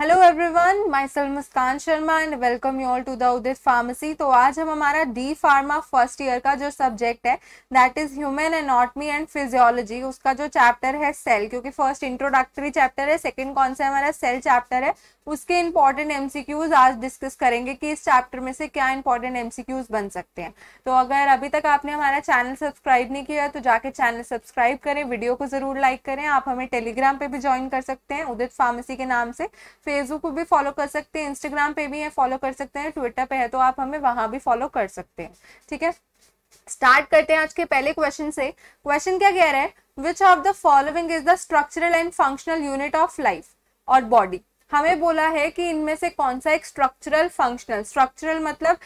hello everyone myself Muskan Sharma and welcome you all to the Udit pharmacy तो आज हम हमारा डी फार्मा फर्स्ट ईयर का जो सब्जेक्ट है that is human anatomy and physiology उसका जो चैप्टर है सेल क्योंकि फर्स्ट इंट्रोडक्टरी चैप्टर है सेकंड कौन सा हमारा सेल चैप्टर है उसके इंपॉर्टेंट एमसीक्यूज आज डिस्कस करेंगे कि इस चैप्टर में से क्या इंपॉर्टेंट एमसीक्यूज बन सकते हैं तो अगर अभी तक आपने हमारा चैनल सब्सक्राइब नहीं किया तो जाके चैनल सब्सक्राइब करें वीडियो को जरूर लाइक करें आप हमें टेलीग्राम पे भी ज्वाइन कर सकते हैं उदित फार्मेसी के नाम से फेसबुक पे भी फॉलो कर सकते हैं इंस्टाग्राम पे भी है फॉलो कर सकते हैं ट्विटर पे है तो आप हमें वहां भी फॉलो कर सकते हैं ठीक है स्टार्ट करते हैं आज के पहले क्वेश्चन से क्वेश्चन क्या कह रहा है which of the following is the structural and functional unit of life और बॉडी हमें बोला है कि इनमें से कौन सा एक स्ट्रक्चरल फंक्शनल स्ट्रक्चरल मतलब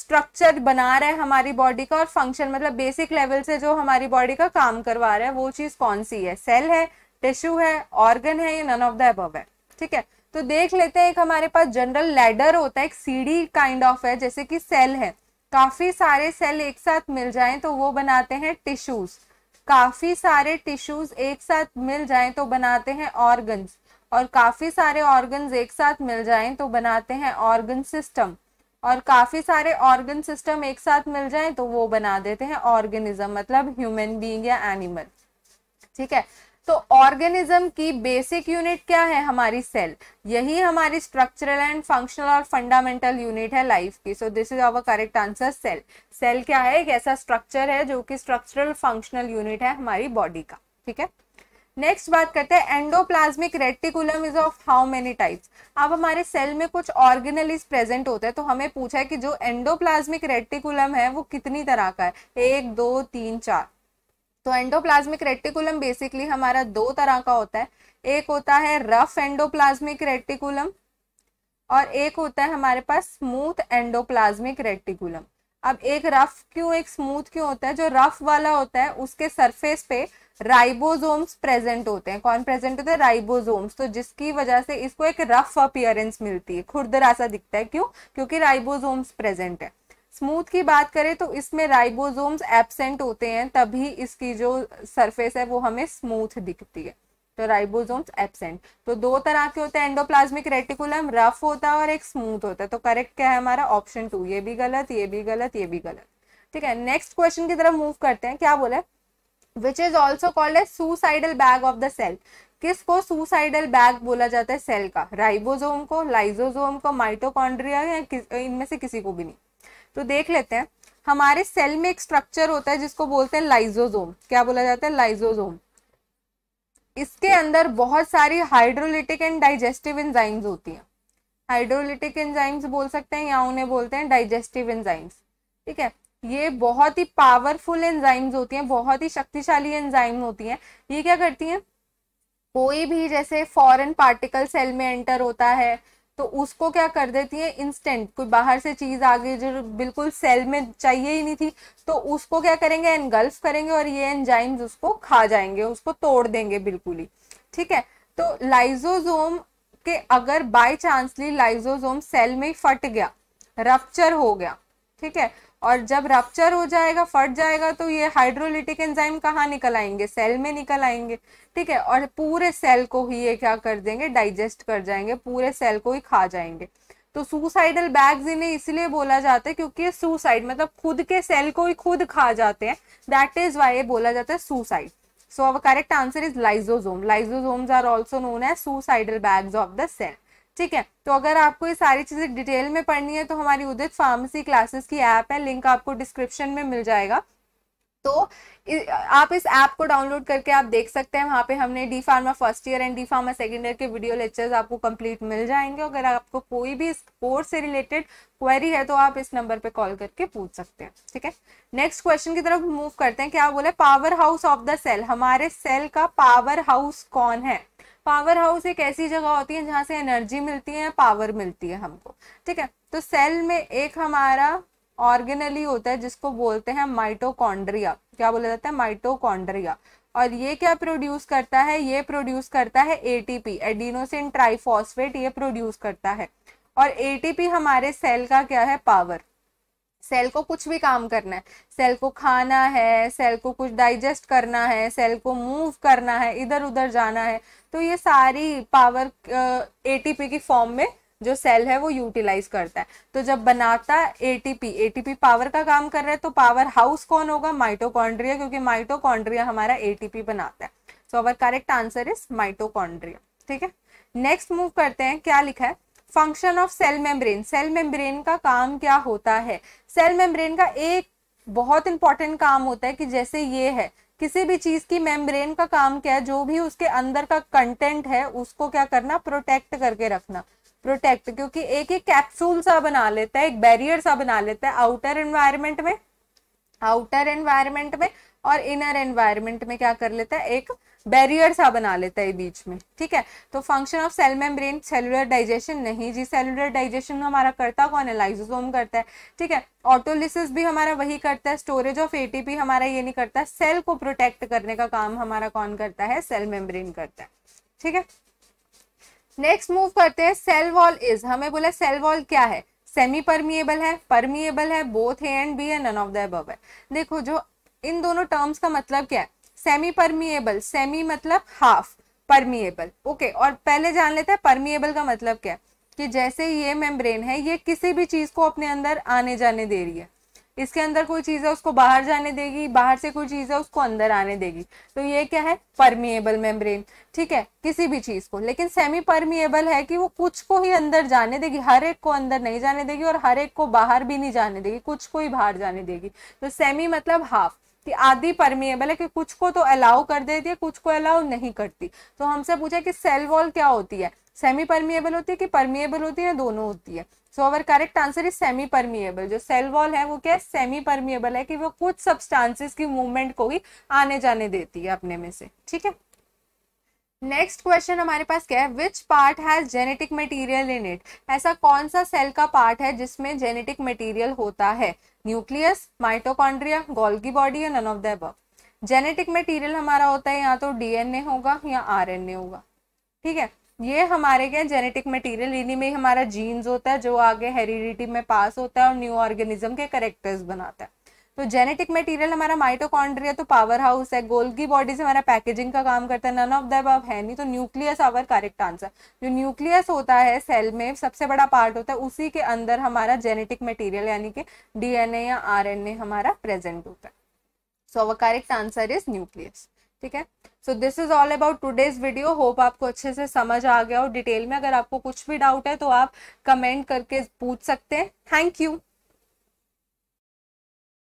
स्ट्रक्चर बना रहा है हमारी बॉडी का और फंक्शन मतलब बेसिक लेवल से जो हमारी बॉडी का काम करवा रहा है वो चीज कौन सी है सेल है टिश्यू है ऑर्गन है या नन ऑफ द अबव है ठीक है तो देख लेते हैं एक हमारे पास जनरल लैडर होता है एक सीढ़ी काइंड ऑफ है जैसे कि सेल है काफी सारे सेल एक साथ मिल जाए तो वो बनाते हैं टिश्यूज काफी सारे टिश्यूज एक साथ मिल जाए तो बनाते हैं ऑर्गन्स और काफी सारे ऑर्गन्स एक साथ मिल जाए तो बनाते हैं ऑर्गन सिस्टम और काफी सारे ऑर्गन सिस्टम एक साथ मिल जाए तो वो बना देते हैं ऑर्गेनिज्म मतलब ह्यूमन बींग या एनिमल ठीक है तो ऑर्गेनिज्म की बेसिक यूनिट क्या है हमारी सेल यही हमारी स्ट्रक्चरल एंड फंक्शनल और फंडामेंटल यूनिट है लाइफ की so this is our correct answer cell cell क्या है एक ऐसा स्ट्रक्चर है जो कि स्ट्रक्चरल फंक्शनल यूनिट है हमारी बॉडी का ठीक है नेक्स्ट बात करते हैं endoplasmic reticulum is of how many types अब हमारे सेल में कुछ ऑर्गेनलिज प्रेजेंट होते हैं तो हमें पूछा है कि जो एंडोप्लाज्मिक रेटिकुलम है वो कितनी तरह का है एक दो तीन चार तो एंडोप्लाज्मिक रेटिकुलम बेसिकली हमारा दो तरह का होता है एक होता है रफ एंडोप्लाज्मिक रेटिकुलम और एक होता है हमारे पास स्मूथ एंडोप्लाज्मिक रेटिकुलम अब एक रफ क्यों एक स्मूथ क्यों होता है जो रफ वाला होता है उसके सरफेस पे राइबोसोम्स प्रेजेंट होते हैं कौन प्रेजेंट होते हैं राइबोसोम्स तो जिसकी वजह से इसको एक रफ अपियरेंस मिलती है खुरदरा सा दिखता है क्यों क्योंकि राइबोसोम्स प्रेजेंट है स्मूथ की बात करें तो इसमें राइबोसोम्स एबसेंट होते हैं तभी इसकी जो सरफेस है वो हमें स्मूथ दिखती है तो राइबोसोम्स एबसेंट तो दो तरह के होते हैं एंडोप्लाज्मिक रेटिकुलम रफ होता है और एक स्मूथ होता है तो करेक्ट क्या है हमारा ऑप्शन टू ये भी गलत ये भी गलत ये भी गलत ठीक है नेक्स्ट क्वेश्चन की तरफ मूव करते हैं क्या बोला which is also called a suicidal bag of the cell किसको सुसाइडल बैग बोला जाता है सेल का राइबोसोम को लाइजोसोम को माइटोकॉन्ड्रिया या इनमें से किसी को भी नहीं तो देख लेते हैं हमारे सेल में एक स्ट्रक्चर होता है जिसको बोलते हैं लाइजोजोम क्या बोला जाता है लाइजोजोम इसके अंदर बहुत सारी हाइड्रोलिटिक एंड डाइजेस्टिव एंजाइम्स होती हैं हाइड्रोलिटिक एंजाइम्स बोल सकते हैं या उन्हें बोलते हैं डाइजेस्टिव एंजाइम्स ठीक है ये बहुत ही पावरफुल एंजाइम्स होती हैं बहुत ही शक्तिशाली एंजाइम होती हैं ये क्या करती हैं कोई भी जैसे फॉरेन पार्टिकल सेल में एंटर होता है तो उसको क्या कर देती है इंस्टेंट कोई बाहर से चीज़ आ गई जो बिल्कुल सेल में चाहिए ही नहीं थी तो उसको क्या करेंगे एनगल्फ करेंगे और ये एंजाइम्स उसको खा जाएंगे उसको तोड़ देंगे बिल्कुल ही ठीक है तो लाइजोजोम के अगर बाय चांसली लाइजोजोम सेल में फट गया रफ्चर हो गया ठीक है और जब रप्चर हो जाएगा फट जाएगा तो ये हाइड्रोलिटिक एंजाइम कहाँ निकल आएंगे सेल में निकल आएंगे ठीक है और पूरे सेल को ही ये क्या कर देंगे डाइजेस्ट कर जाएंगे पूरे सेल को ही खा जाएंगे तो सुसाइडल बैग्स इन्हें इसलिए बोला जाता है क्योंकि ये सुसाइड मतलब खुद के सेल को ही खुद खा जाते हैं दैट इज वाई ये बोला जाता है suicide so our correct answer is lysosome lysosomes are also known as suicidal bags of the cell ठीक है तो अगर आपको ये सारी चीज़ें डिटेल में पढ़नी है तो हमारी उदित फार्मेसी क्लासेस की ऐप है लिंक आपको डिस्क्रिप्शन में मिल जाएगा तो आप इस ऐप को डाउनलोड करके आप देख सकते हैं वहाँ पे हमने D pharma first year and D pharma second year के वीडियो लेक्चर्स आपको कंप्लीट मिल जाएंगे अगर आपको कोई भी इस कोर्स से रिलेटेड क्वेरी है तो आप इस नंबर पे कॉल करके पूछ सकते हैं ठीक है नेक्स्ट क्वेश्चन की तरफ मूव करते हैं क्या बोले power house of the cell हमारे सेल का पावर हाउस कौन है पावर हाउस एक ऐसी जगह होती है जहाँ से एनर्जी मिलती है पावर मिलती है हमको ठीक है तो सेल में एक हमारा ऑर्गेनली होता है जिसको बोलते हैं माइटोकॉन्ड्रिया क्या बोला जाता है माइटोकॉन्ड्रिया और ये क्या प्रोड्यूस करता है ये प्रोड्यूस करता है एटीपी एडिनोसिन ट्राइफॉस्फेट ये प्रोड्यूस करता है और एटीपी हमारे सेल का क्या है पावर सेल को कुछ भी काम करना है सेल को खाना है सेल को कुछ डाइजेस्ट करना है सेल को मूव करना है इधर उधर जाना है तो ये सारी पावर एटीपी की फॉर्म में जो सेल है वो यूटिलाइज करता है तो जब बनाता एटीपी एटीपी पावर का काम कर रहा है तो पावर हाउस कौन होगा माइटोकॉन्ड्रिया क्योंकि माइटोकॉन्ड्रिया हमारा एटीपी बनाता है so our correct answer is mitochondria ठीक है नेक्स्ट मूव करते हैं क्या लिखा है function of cell membrane cell membrane का काम क्या होता है सेल मेम्ब्रेन का एक बहुत इंपॉर्टेंट काम होता है कि जैसे ये है किसी भी चीज की मेम्ब्रेन का काम क्या है जो भी उसके अंदर का कंटेंट है उसको क्या करना प्रोटेक्ट करके रखना प्रोटेक्ट क्योंकि एक एक कैप्सूल सा बना लेता है एक बैरियर सा बना लेता है आउटर एनवायरमेंट में आउटर एनवायरमेंट में और इनर एनवायरमेंट में क्या कर लेता है एक बैरियर सा बना लेता है बीच में ठीक है तो function of cell membrane cellular digestion नहीं जी सेलुलर डाइजेशन हमारा करता कौन है लाइजोसोम करता है ठीक है ऑटोलिसिस भी हमारा वही करता है स्टोरेज ऑफ एटीपी हमारा ये नहीं करता सेल को प्रोटेक्ट करने का काम हमारा कौन करता है सेल मेम्ब्रेन करता है ठीक है नेक्स्ट मूव करते हैं सेल वॉल इज हमें बोला सेल वॉल क्या है सेमी परमिएबल है परमिएबल है बोथ है एंड बी है नन ऑफ द अबव है देखो जो इन दोनों टर्म्स का मतलब क्या है सेमी परमिएबल सेमी मतलब हाफ परमिएबल ओके और पहले जान लेते हैं परमिएबल का मतलब क्या है कि जैसे ये मेम्ब्रेन है ये किसी भी चीज़ को अपने अंदर आने जाने दे रही है इसके अंदर कोई चीज़ है उसको बाहर जाने देगी बाहर से कोई चीज़ है उसको अंदर आने देगी तो ये क्या है परमिएबल मेम्ब्रेन ठीक है किसी भी चीज़ को लेकिन सेमी परमिएबल है कि वो कुछ को ही अंदर जाने देगी हर एक को अंदर नहीं जाने देगी और हर एक को बाहर भी नहीं जाने देगी कुछ को ही बाहर जाने देगी तो सेमी मतलब हाफ कि आदि परमिएबल है कि कुछ को तो अलाउ कर देती है कुछ को अलाउ नहीं करती तो हमसे पूछा कि सेल वॉल क्या होती है सेमी परमिएबल होती है कि परमिएबल होती है दोनों होती है so our correct answer is semi permeable जो सेल वॉल है वो क्या है सेमी परमिएबल है कि वो कुछ सब्सटेंसेस की मूवमेंट को ही आने जाने देती है अपने में से ठीक है नेक्स्ट क्वेश्चन हमारे पास क्या है which part has genetic material in it ऐसा कौन सा सेल का पार्ट है जिसमें जेनेटिक मटेरियल होता है न्यूक्लियस माइटोकॉन्ड्रिया गोल्गी बॉडी या नन ऑफ द अब जेनेटिक मटेरियल हमारा होता है या तो डीएनए होगा या आरएनए होगा ठीक है ये हमारे क्या जेनेटिक मटेरियल इन्हीं में हमारा जीन्स होता है जो आगे हेरिडिटी में पास होता है और न्यू ऑर्गेनिज्म के करेक्टर्स बनाता है तो जेनेटिक मटेरियल हमारा माइटोकॉन्ड्रिया तो पावर हाउस है गोल्गी बॉडी से हमारा पैकेजिंग का काम करता है नन ऑफ द है नहीं तो न्यूक्लियस आवर करेक्ट आंसर जो न्यूक्लियस होता है सेल में सबसे बड़ा पार्ट होता है उसी के अंदर हमारा जेनेटिक मटेरियल यानी कि डीएनए या आर हमारा प्रेजेंट होता है so our correct answer is nucleus ठीक है so this is all about today's video hope आपको अच्छे से समझ आ गया और डिटेल में अगर आपको कुछ भी डाउट है तो आप कमेंट करके पूछ सकते हैं थैंक यू